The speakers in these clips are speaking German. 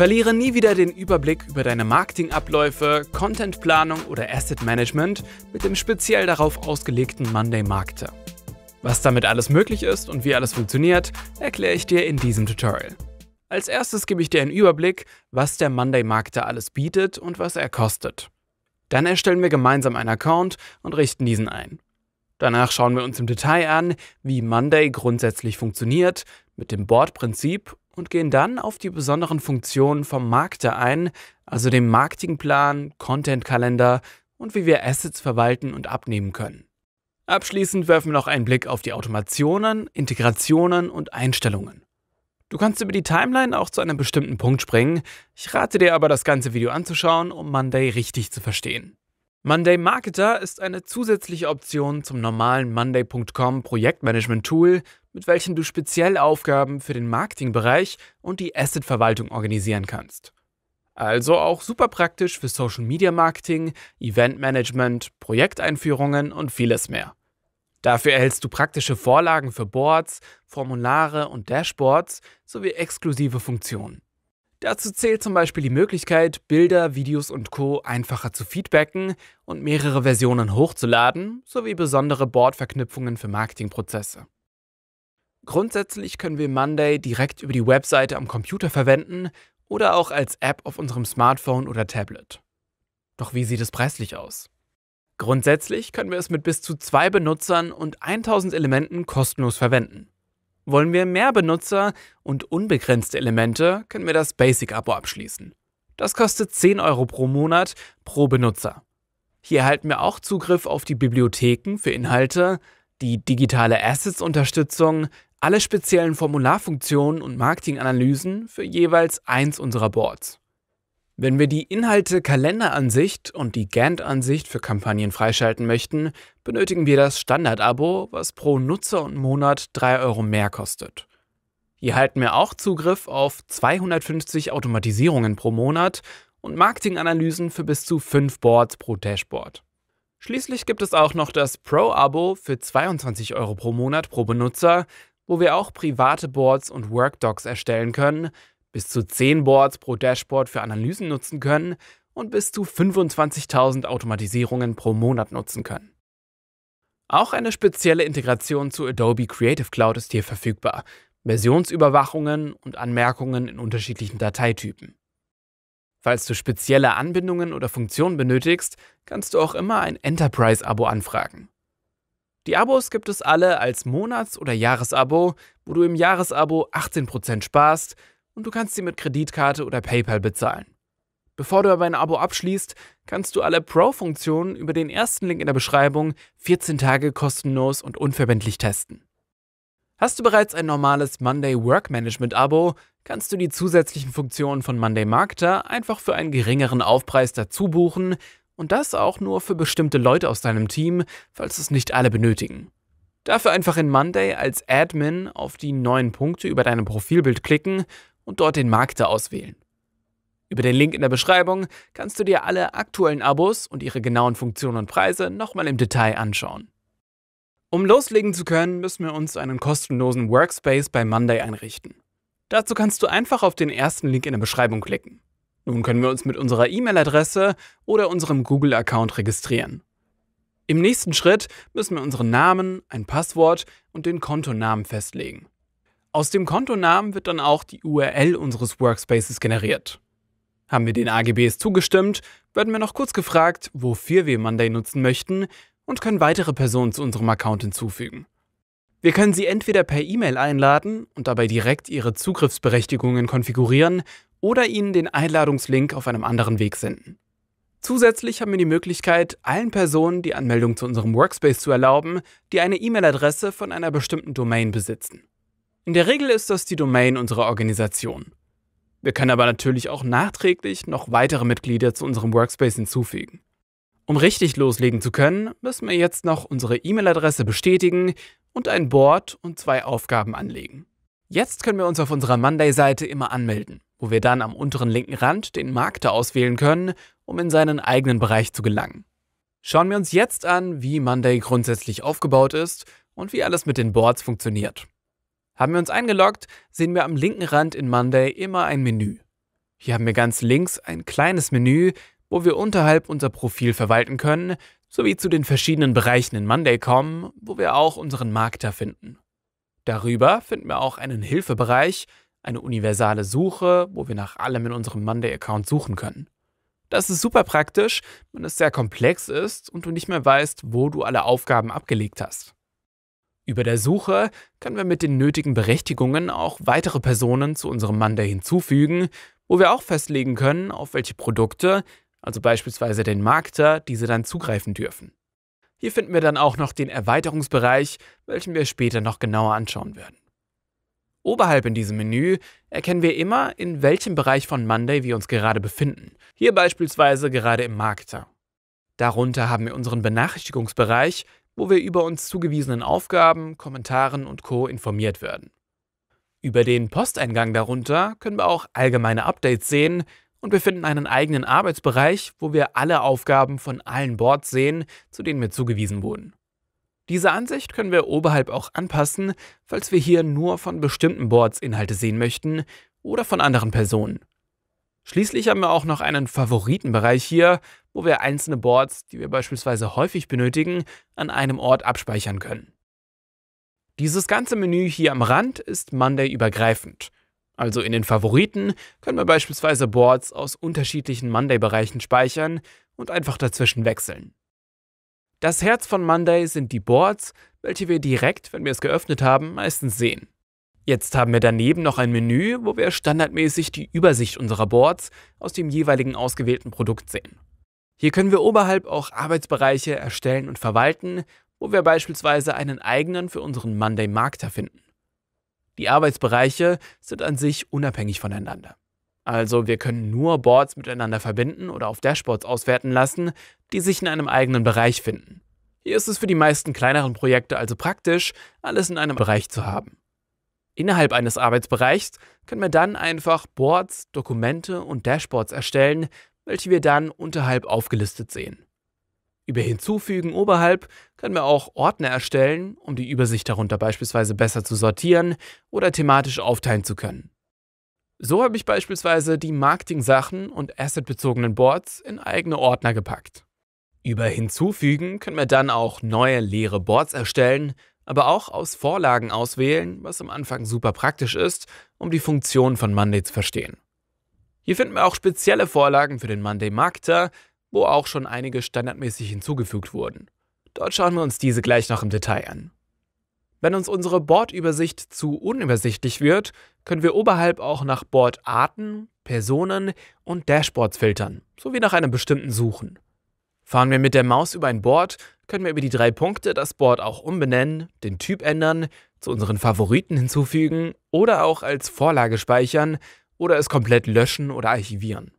Verliere nie wieder den Überblick über deine Marketingabläufe, Contentplanung oder Asset Management mit dem speziell darauf ausgelegten Monday Marketer. Was damit alles möglich ist und wie alles funktioniert, erkläre ich dir in diesem Tutorial. Als erstes gebe ich dir einen Überblick, was der Monday Marketer alles bietet und was er kostet. Dann erstellen wir gemeinsam einen Account und richten diesen ein. Danach schauen wir uns im Detail an, wie Monday grundsätzlich funktioniert, mit dem Board-Prinzip und gehen dann auf die besonderen Funktionen vom Markter ein, also dem Marketingplan, Contentkalender und wie wir Assets verwalten und abnehmen können. Abschließend werfen wir noch einen Blick auf die Automationen, Integrationen und Einstellungen. Du kannst über die Timeline auch zu einem bestimmten Punkt springen. Ich rate dir aber, das ganze Video anzuschauen, um Monday richtig zu verstehen. Monday Marketer ist eine zusätzliche Option zum normalen Monday.com Projektmanagement-Tool mit welchen du speziell Aufgaben für den Marketingbereich und die Assetverwaltung organisieren kannst. Also auch super praktisch für Social Media Marketing, Event Management, Projekteinführungen und vieles mehr. Dafür erhältst du praktische Vorlagen für Boards, Formulare und Dashboards sowie exklusive Funktionen. Dazu zählt zum Beispiel die Möglichkeit, Bilder, Videos und Co. einfacher zu feedbacken und mehrere Versionen hochzuladen sowie besondere Board-Verknüpfungen für Marketingprozesse. Grundsätzlich können wir Monday direkt über die Webseite am Computer verwenden oder auch als App auf unserem Smartphone oder Tablet. Doch wie sieht es preislich aus? Grundsätzlich können wir es mit bis zu zwei Benutzern und 1000 Elementen kostenlos verwenden. Wollen wir mehr Benutzer und unbegrenzte Elemente, können wir das Basic-Abo abschließen. Das kostet 10 Euro pro Monat pro Benutzer. Hier erhalten wir auch Zugriff auf die Bibliotheken für Inhalte, die digitale Assets-Unterstützung, alle speziellen Formularfunktionen und Marketinganalysen für jeweils eins unserer Boards. Wenn wir die Inhalte Kalenderansicht und die Gantt-Ansicht für Kampagnen freischalten möchten, benötigen wir das Standard-Abo, was pro Nutzer und Monat 3 Euro mehr kostet. Hier halten wir auch Zugriff auf 250 Automatisierungen pro Monat und Marketinganalysen für bis zu 5 Boards pro Dashboard. Schließlich gibt es auch noch das Pro-Abo für 22 Euro pro Monat pro Benutzer, wo wir auch private Boards und Workdocs erstellen können, bis zu 10 Boards pro Dashboard für Analysen nutzen können und bis zu 25.000 Automatisierungen pro Monat nutzen können. Auch eine spezielle Integration zu Adobe Creative Cloud ist hier verfügbar. Versionsüberwachungen und Anmerkungen in unterschiedlichen Dateitypen. Falls du spezielle Anbindungen oder Funktionen benötigst, kannst du auch immer ein Enterprise-Abo anfragen. Die Abos gibt es alle als Monats- oder Jahresabo, wo du im Jahresabo 18% sparst und du kannst sie mit Kreditkarte oder PayPal bezahlen. Bevor du aber ein Abo abschließt, kannst du alle Pro-Funktionen über den ersten Link in der Beschreibung 14 Tage kostenlos und unverbindlich testen. Hast du bereits ein normales Monday Work Management Abo, kannst du die zusätzlichen Funktionen von Monday Marketer einfach für einen geringeren Aufpreis dazu buchen und das auch nur für bestimmte Leute aus deinem Team, falls es nicht alle benötigen. Dafür einfach in Monday als Admin auf die neuen Punkte über deinem Profilbild klicken und dort den Markter auswählen. Über den Link in der Beschreibung kannst du dir alle aktuellen Abos und ihre genauen Funktionen und Preise nochmal im Detail anschauen. Um loslegen zu können, müssen wir uns einen kostenlosen Workspace bei Monday einrichten. Dazu kannst du einfach auf den ersten Link in der Beschreibung klicken. Nun können wir uns mit unserer E-Mail-Adresse oder unserem Google-Account registrieren. Im nächsten Schritt müssen wir unseren Namen, ein Passwort und den Kontonamen festlegen. Aus dem Kontonamen wird dann auch die URL unseres Workspaces generiert. Haben wir den AGBs zugestimmt, werden wir noch kurz gefragt, wofür wir Monday nutzen möchten und können weitere Personen zu unserem Account hinzufügen. Wir können sie entweder per E-Mail einladen und dabei direkt ihre Zugriffsberechtigungen konfigurieren oder Ihnen den Einladungslink auf einem anderen Weg senden. Zusätzlich haben wir die Möglichkeit, allen Personen die Anmeldung zu unserem Workspace zu erlauben, die eine E-Mail-Adresse von einer bestimmten Domain besitzen. In der Regel ist das die Domain unserer Organisation. Wir können aber natürlich auch nachträglich noch weitere Mitglieder zu unserem Workspace hinzufügen. Um richtig loslegen zu können, müssen wir jetzt noch unsere E-Mail-Adresse bestätigen und ein Board und zwei Aufgaben anlegen. Jetzt können wir uns auf unserer Monday-Seite immer anmelden wo wir dann am unteren linken Rand den Markter auswählen können, um in seinen eigenen Bereich zu gelangen. Schauen wir uns jetzt an, wie Monday grundsätzlich aufgebaut ist und wie alles mit den Boards funktioniert. Haben wir uns eingeloggt, sehen wir am linken Rand in Monday immer ein Menü. Hier haben wir ganz links ein kleines Menü, wo wir unterhalb unser Profil verwalten können, sowie zu den verschiedenen Bereichen in Monday kommen, wo wir auch unseren Markter finden. Darüber finden wir auch einen Hilfebereich, eine universale Suche, wo wir nach allem in unserem Monday-Account suchen können. Das ist super praktisch, wenn es sehr komplex ist und du nicht mehr weißt, wo du alle Aufgaben abgelegt hast. Über der Suche können wir mit den nötigen Berechtigungen auch weitere Personen zu unserem Monday hinzufügen, wo wir auch festlegen können, auf welche Produkte, also beispielsweise den Markter, diese dann zugreifen dürfen. Hier finden wir dann auch noch den Erweiterungsbereich, welchen wir später noch genauer anschauen werden. Oberhalb in diesem Menü erkennen wir immer, in welchem Bereich von Monday wir uns gerade befinden. Hier beispielsweise gerade im Marketer. Darunter haben wir unseren Benachrichtigungsbereich, wo wir über uns zugewiesenen Aufgaben, Kommentaren und Co. informiert werden. Über den Posteingang darunter können wir auch allgemeine Updates sehen und wir finden einen eigenen Arbeitsbereich, wo wir alle Aufgaben von allen Boards sehen, zu denen wir zugewiesen wurden. Diese Ansicht können wir oberhalb auch anpassen, falls wir hier nur von bestimmten Boards Inhalte sehen möchten oder von anderen Personen. Schließlich haben wir auch noch einen Favoritenbereich hier, wo wir einzelne Boards, die wir beispielsweise häufig benötigen, an einem Ort abspeichern können. Dieses ganze Menü hier am Rand ist Monday übergreifend. Also in den Favoriten können wir beispielsweise Boards aus unterschiedlichen Monday-Bereichen speichern und einfach dazwischen wechseln. Das Herz von Monday sind die Boards, welche wir direkt, wenn wir es geöffnet haben, meistens sehen. Jetzt haben wir daneben noch ein Menü, wo wir standardmäßig die Übersicht unserer Boards aus dem jeweiligen ausgewählten Produkt sehen. Hier können wir oberhalb auch Arbeitsbereiche erstellen und verwalten, wo wir beispielsweise einen eigenen für unseren Monday Markter finden. Die Arbeitsbereiche sind an sich unabhängig voneinander. Also wir können nur Boards miteinander verbinden oder auf Dashboards auswerten lassen, die sich in einem eigenen Bereich finden. Hier ist es für die meisten kleineren Projekte also praktisch, alles in einem Bereich zu haben. Innerhalb eines Arbeitsbereichs können wir dann einfach Boards, Dokumente und Dashboards erstellen, welche wir dann unterhalb aufgelistet sehen. Über Hinzufügen oberhalb können wir auch Ordner erstellen, um die Übersicht darunter beispielsweise besser zu sortieren oder thematisch aufteilen zu können. So habe ich beispielsweise die Marketing-Sachen und assetbezogenen Boards in eigene Ordner gepackt. Über Hinzufügen können wir dann auch neue leere Boards erstellen, aber auch aus Vorlagen auswählen, was am Anfang super praktisch ist, um die Funktion von Monday zu verstehen. Hier finden wir auch spezielle Vorlagen für den Monday Marketer, wo auch schon einige standardmäßig hinzugefügt wurden. Dort schauen wir uns diese gleich noch im Detail an. Wenn uns unsere Bordübersicht zu unübersichtlich wird, können wir oberhalb auch nach Bordarten, Personen und Dashboards filtern, sowie nach einem bestimmten suchen. Fahren wir mit der Maus über ein Board, können wir über die drei Punkte das Board auch umbenennen, den Typ ändern, zu unseren Favoriten hinzufügen oder auch als Vorlage speichern oder es komplett löschen oder archivieren.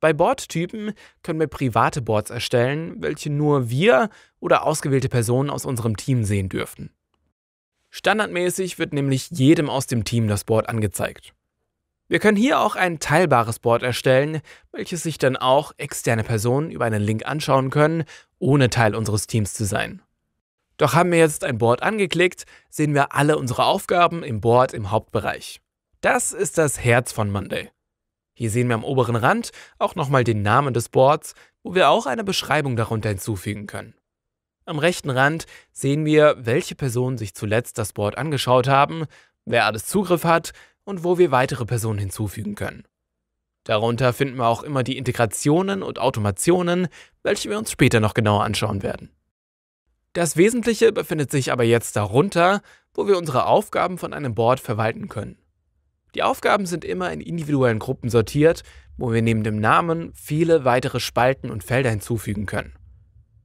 Bei Boardtypen können wir private Boards erstellen, welche nur wir oder ausgewählte Personen aus unserem Team sehen dürften. Standardmäßig wird nämlich jedem aus dem Team das Board angezeigt. Wir können hier auch ein teilbares Board erstellen, welches sich dann auch externe Personen über einen Link anschauen können, ohne Teil unseres Teams zu sein. Doch haben wir jetzt ein Board angeklickt, sehen wir alle unsere Aufgaben im Board im Hauptbereich. Das ist das Herz von Monday. Hier sehen wir am oberen Rand auch nochmal den Namen des Boards, wo wir auch eine Beschreibung darunter hinzufügen können. Am rechten Rand sehen wir, welche Personen sich zuletzt das Board angeschaut haben, wer alles Zugriff hat und wo wir weitere Personen hinzufügen können. Darunter finden wir auch immer die Integrationen und Automationen, welche wir uns später noch genauer anschauen werden. Das Wesentliche befindet sich aber jetzt darunter, wo wir unsere Aufgaben von einem Board verwalten können. Die Aufgaben sind immer in individuellen Gruppen sortiert, wo wir neben dem Namen viele weitere Spalten und Felder hinzufügen können.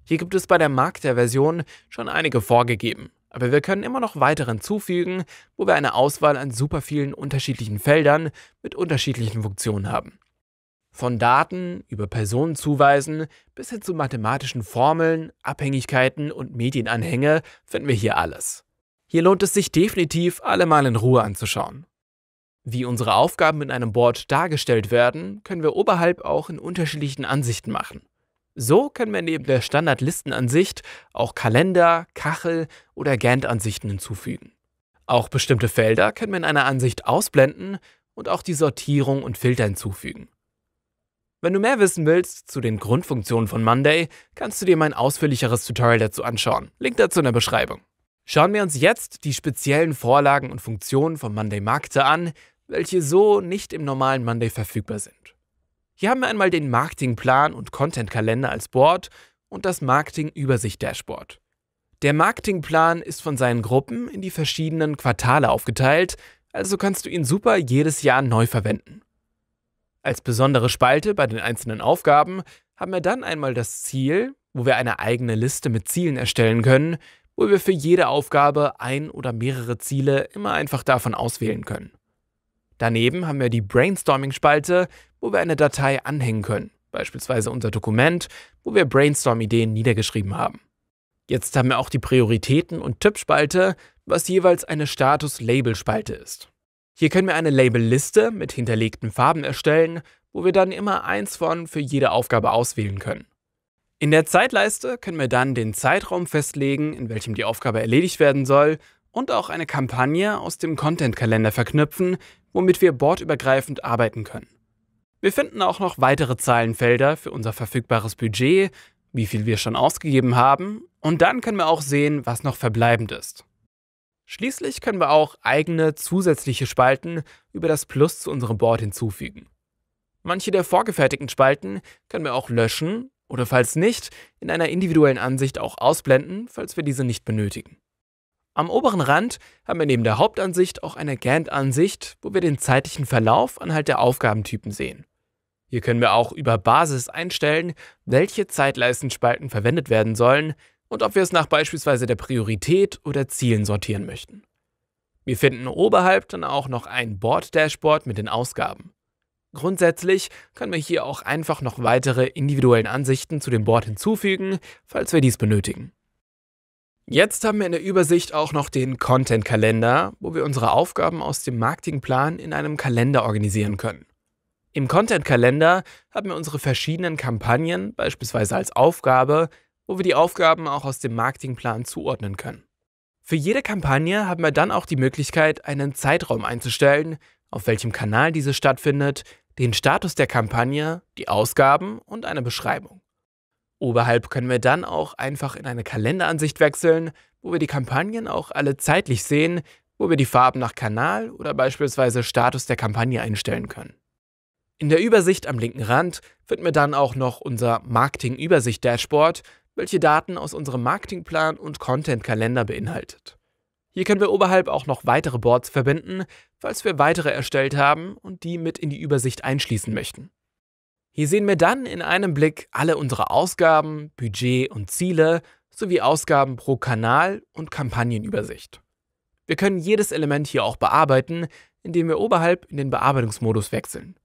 Hier gibt es bei der Markterversion schon einige vorgegeben, aber wir können immer noch weitere hinzufügen, wo wir eine Auswahl an super vielen unterschiedlichen Feldern mit unterschiedlichen Funktionen haben. Von Daten über Personenzuweisen bis hin zu mathematischen Formeln, Abhängigkeiten und Medienanhänge finden wir hier alles. Hier lohnt es sich definitiv, alle mal in Ruhe anzuschauen. Wie unsere Aufgaben in einem Board dargestellt werden, können wir oberhalb auch in unterschiedlichen Ansichten machen. So können wir neben der Standardlistenansicht auch Kalender, Kachel oder Gantt-Ansichten hinzufügen. Auch bestimmte Felder können wir in einer Ansicht ausblenden und auch die Sortierung und Filter hinzufügen. Wenn du mehr wissen willst zu den Grundfunktionen von Monday, kannst du dir mein ausführlicheres Tutorial dazu anschauen. Link dazu in der Beschreibung. Schauen wir uns jetzt die speziellen Vorlagen und Funktionen von Monday Markte an, welche so nicht im normalen Monday verfügbar sind. Hier haben wir einmal den Marketingplan und Contentkalender als Board und das Marketing-Übersicht-Dashboard. Der Marketingplan ist von seinen Gruppen in die verschiedenen Quartale aufgeteilt, also kannst du ihn super jedes Jahr neu verwenden. Als besondere Spalte bei den einzelnen Aufgaben haben wir dann einmal das Ziel, wo wir eine eigene Liste mit Zielen erstellen können, wo wir für jede Aufgabe ein oder mehrere Ziele immer einfach davon auswählen können. Daneben haben wir die Brainstorming-Spalte, wo wir eine Datei anhängen können, beispielsweise unser Dokument, wo wir Brainstorm-Ideen niedergeschrieben haben. Jetzt haben wir auch die Prioritäten- und Tipp-Spalte, was jeweils eine Status-Label-Spalte ist. Hier können wir eine Labelliste mit hinterlegten Farben erstellen, wo wir dann immer eins von für jede Aufgabe auswählen können. In der Zeitleiste können wir dann den Zeitraum festlegen, in welchem die Aufgabe erledigt werden soll und auch eine Kampagne aus dem Content-Kalender verknüpfen, womit wir bordübergreifend arbeiten können. Wir finden auch noch weitere Zahlenfelder für unser verfügbares Budget, wie viel wir schon ausgegeben haben, und dann können wir auch sehen, was noch verbleibend ist. Schließlich können wir auch eigene zusätzliche Spalten über das Plus zu unserem Board hinzufügen. Manche der vorgefertigten Spalten können wir auch löschen oder falls nicht, in einer individuellen Ansicht auch ausblenden, falls wir diese nicht benötigen. Am oberen Rand haben wir neben der Hauptansicht auch eine Gantt-Ansicht, wo wir den zeitlichen Verlauf anhand der Aufgabentypen sehen. Hier können wir auch über Basis einstellen, welche Zeitleistenspalten verwendet werden sollen und ob wir es nach beispielsweise der Priorität oder Zielen sortieren möchten. Wir finden oberhalb dann auch noch ein Board-Dashboard mit den Ausgaben. Grundsätzlich können wir hier auch einfach noch weitere individuellen Ansichten zu dem Board hinzufügen, falls wir dies benötigen. Jetzt haben wir in der Übersicht auch noch den Content-Kalender, wo wir unsere Aufgaben aus dem Marketingplan in einem Kalender organisieren können. Im Content-Kalender haben wir unsere verschiedenen Kampagnen, beispielsweise als Aufgabe, wo wir die Aufgaben auch aus dem Marketingplan zuordnen können. Für jede Kampagne haben wir dann auch die Möglichkeit, einen Zeitraum einzustellen, auf welchem Kanal diese stattfindet, den Status der Kampagne, die Ausgaben und eine Beschreibung. Oberhalb können wir dann auch einfach in eine Kalenderansicht wechseln, wo wir die Kampagnen auch alle zeitlich sehen, wo wir die Farben nach Kanal oder beispielsweise Status der Kampagne einstellen können. In der Übersicht am linken Rand finden wir dann auch noch unser Marketing-Übersicht-Dashboard, welche Daten aus unserem Marketingplan und Content-Kalender beinhaltet. Hier können wir oberhalb auch noch weitere Boards verbinden, falls wir weitere erstellt haben und die mit in die Übersicht einschließen möchten. Hier sehen wir dann in einem Blick alle unsere Ausgaben, Budget und Ziele sowie Ausgaben pro Kanal und Kampagnenübersicht. Wir können jedes Element hier auch bearbeiten, indem wir oberhalb in den Bearbeitungsmodus wechseln.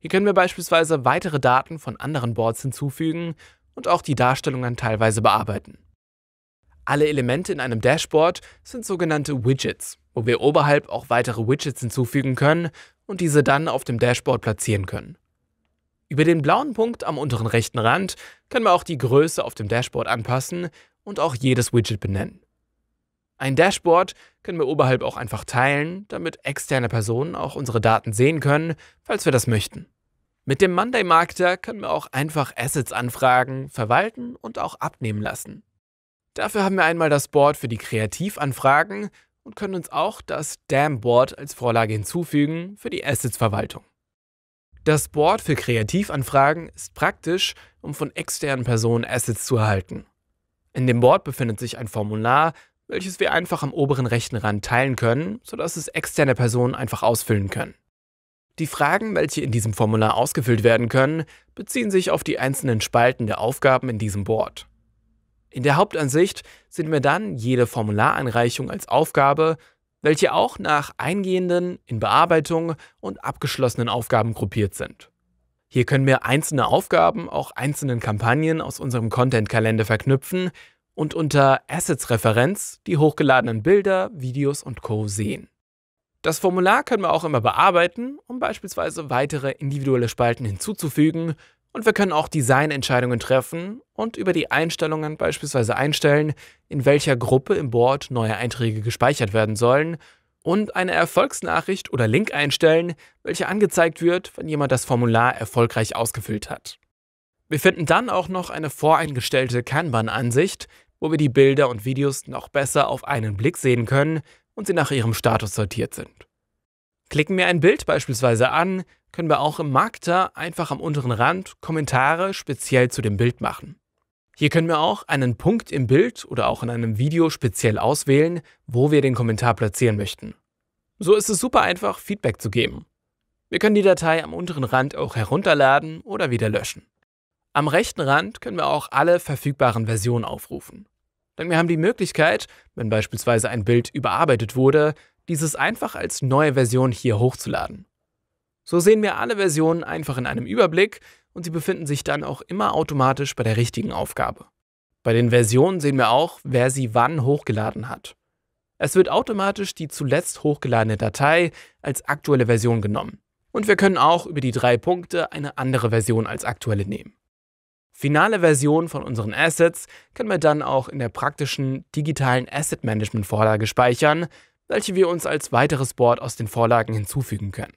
Hier können wir beispielsweise weitere Daten von anderen Boards hinzufügen und auch die Darstellungen teilweise bearbeiten. Alle Elemente in einem Dashboard sind sogenannte Widgets, wo wir oberhalb auch weitere Widgets hinzufügen können und diese dann auf dem Dashboard platzieren können. Über den blauen Punkt am unteren rechten Rand können wir auch die Größe auf dem Dashboard anpassen und auch jedes Widget benennen. Ein Dashboard können wir oberhalb auch einfach teilen, damit externe Personen auch unsere Daten sehen können, falls wir das möchten. Mit dem Monday Marketer können wir auch einfach Assets anfragen, verwalten und auch abnehmen lassen. Dafür haben wir einmal das Board für die Kreativanfragen und können uns auch das Damn Board als Vorlage hinzufügen für die Assets-Verwaltung. Das Board für Kreativanfragen ist praktisch, um von externen Personen Assets zu erhalten. In dem Board befindet sich ein Formular, welches wir einfach am oberen rechten Rand teilen können, sodass es externe Personen einfach ausfüllen können. Die Fragen, welche in diesem Formular ausgefüllt werden können, beziehen sich auf die einzelnen Spalten der Aufgaben in diesem Board. In der Hauptansicht sehen wir dann jede Formulareinreichung als Aufgabe welche auch nach eingehenden, in Bearbeitung und abgeschlossenen Aufgaben gruppiert sind. Hier können wir einzelne Aufgaben auch einzelnen Kampagnen aus unserem Content-Kalender verknüpfen und unter Assets-Referenz die hochgeladenen Bilder, Videos und Co. sehen. Das Formular können wir auch immer bearbeiten, um beispielsweise weitere individuelle Spalten hinzuzufügen und wir können auch Designentscheidungen treffen und über die Einstellungen beispielsweise einstellen, in welcher Gruppe im Board neue Einträge gespeichert werden sollen und eine Erfolgsnachricht oder Link einstellen, welche angezeigt wird, wenn jemand das Formular erfolgreich ausgefüllt hat. Wir finden dann auch noch eine voreingestellte Kanban-Ansicht, wo wir die Bilder und Videos noch besser auf einen Blick sehen können und sie nach ihrem Status sortiert sind. Klicken wir ein Bild beispielsweise an, können wir auch im Markter einfach am unteren Rand Kommentare speziell zu dem Bild machen. Hier können wir auch einen Punkt im Bild oder auch in einem Video speziell auswählen, wo wir den Kommentar platzieren möchten. So ist es super einfach, Feedback zu geben. Wir können die Datei am unteren Rand auch herunterladen oder wieder löschen. Am rechten Rand können wir auch alle verfügbaren Versionen aufrufen. Denn wir haben die Möglichkeit, wenn beispielsweise ein Bild überarbeitet wurde, dieses einfach als neue Version hier hochzuladen. So sehen wir alle Versionen einfach in einem Überblick und sie befinden sich dann auch immer automatisch bei der richtigen Aufgabe. Bei den Versionen sehen wir auch, wer sie wann hochgeladen hat. Es wird automatisch die zuletzt hochgeladene Datei als aktuelle Version genommen. Und wir können auch über die drei Punkte eine andere Version als aktuelle nehmen. Finale Versionen von unseren Assets können wir dann auch in der praktischen digitalen Asset Management Vorlage speichern, welche wir uns als weiteres Board aus den Vorlagen hinzufügen können.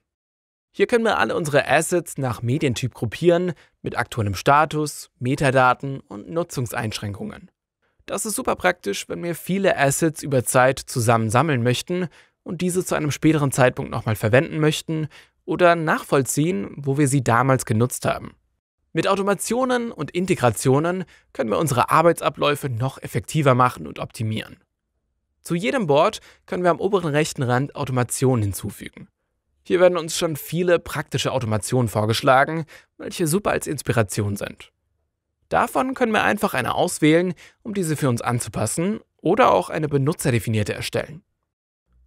Hier können wir alle unsere Assets nach Medientyp gruppieren, mit aktuellem Status, Metadaten und Nutzungseinschränkungen. Das ist super praktisch, wenn wir viele Assets über Zeit zusammen sammeln möchten und diese zu einem späteren Zeitpunkt nochmal verwenden möchten oder nachvollziehen, wo wir sie damals genutzt haben. Mit Automationen und Integrationen können wir unsere Arbeitsabläufe noch effektiver machen und optimieren. Zu jedem Board können wir am oberen rechten Rand Automationen hinzufügen. Hier werden uns schon viele praktische Automationen vorgeschlagen, welche super als Inspiration sind. Davon können wir einfach eine auswählen, um diese für uns anzupassen oder auch eine benutzerdefinierte erstellen.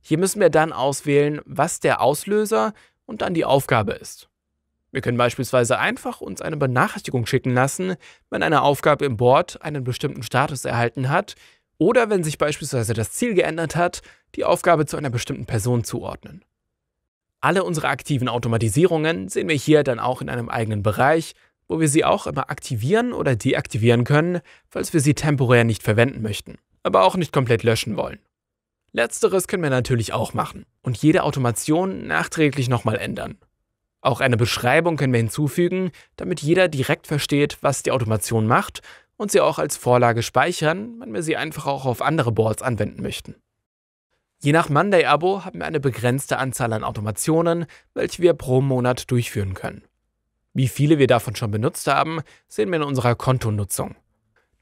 Hier müssen wir dann auswählen, was der Auslöser und dann die Aufgabe ist. Wir können beispielsweise einfach uns eine Benachrichtigung schicken lassen, wenn eine Aufgabe im Board einen bestimmten Status erhalten hat oder wenn sich beispielsweise das Ziel geändert hat, die Aufgabe zu einer bestimmten Person zuordnen. Alle unsere aktiven Automatisierungen sehen wir hier dann auch in einem eigenen Bereich, wo wir sie auch immer aktivieren oder deaktivieren können, falls wir sie temporär nicht verwenden möchten, aber auch nicht komplett löschen wollen. Letzteres können wir natürlich auch machen und jede Automation nachträglich nochmal ändern. Auch eine Beschreibung können wir hinzufügen, damit jeder direkt versteht, was die Automation macht und sie auch als Vorlage speichern, wenn wir sie einfach auch auf andere Boards anwenden möchten. Je nach Monday-Abo haben wir eine begrenzte Anzahl an Automationen, welche wir pro Monat durchführen können. Wie viele wir davon schon benutzt haben, sehen wir in unserer Kontonutzung.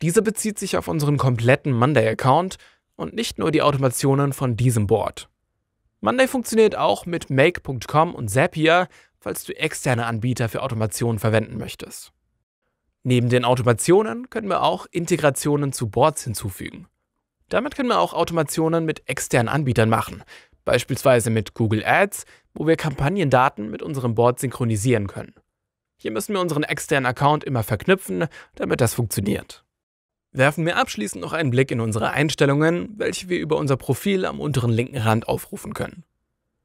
Diese bezieht sich auf unseren kompletten Monday-Account und nicht nur die Automationen von diesem Board. Monday funktioniert auch mit Make.com und Zapier, falls du externe Anbieter für Automationen verwenden möchtest. Neben den Automationen können wir auch Integrationen zu Boards hinzufügen. Damit können wir auch Automationen mit externen Anbietern machen, beispielsweise mit Google Ads, wo wir Kampagnendaten mit unserem Board synchronisieren können. Hier müssen wir unseren externen Account immer verknüpfen, damit das funktioniert. Werfen wir abschließend noch einen Blick in unsere Einstellungen, welche wir über unser Profil am unteren linken Rand aufrufen können.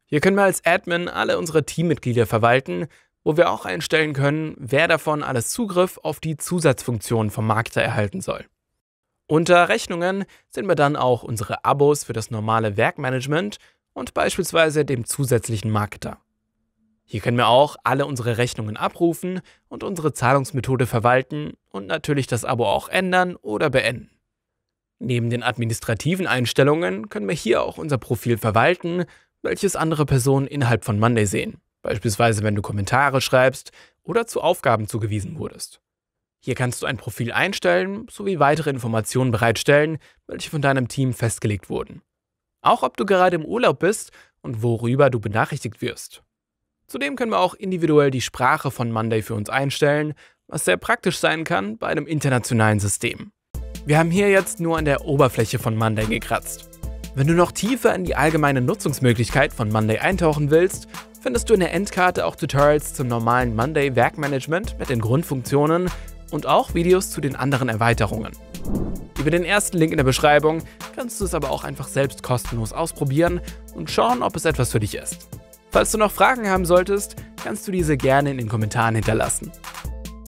Hier können wir als Admin alle unsere Teammitglieder verwalten, wo wir auch einstellen können, wer davon alles Zugriff auf die Zusatzfunktionen vom Markter erhalten soll. Unter Rechnungen sehen wir dann auch unsere Abos für das normale Werkmanagement und beispielsweise dem zusätzlichen Marketer. Hier können wir auch alle unsere Rechnungen abrufen und unsere Zahlungsmethode verwalten und natürlich das Abo auch ändern oder beenden. Neben den administrativen Einstellungen können wir hier auch unser Profil verwalten, welches andere Personen innerhalb von Monday sehen, beispielsweise wenn du Kommentare schreibst oder zu Aufgaben zugewiesen wurdest. Hier kannst du ein Profil einstellen sowie weitere Informationen bereitstellen, welche von deinem Team festgelegt wurden. Auch ob du gerade im Urlaub bist und worüber du benachrichtigt wirst. Zudem können wir auch individuell die Sprache von Monday für uns einstellen, was sehr praktisch sein kann bei einem internationalen System. Wir haben hier jetzt nur an der Oberfläche von Monday gekratzt. Wenn du noch tiefer in die allgemeine Nutzungsmöglichkeit von Monday eintauchen willst, findest du in der Endkarte auch Tutorials zum normalen Monday Werkmanagement mit den Grundfunktionen und auch Videos zu den anderen Erweiterungen. Über den ersten Link in der Beschreibung kannst du es aber auch einfach selbst kostenlos ausprobieren und schauen, ob es etwas für dich ist. Falls du noch Fragen haben solltest, kannst du diese gerne in den Kommentaren hinterlassen.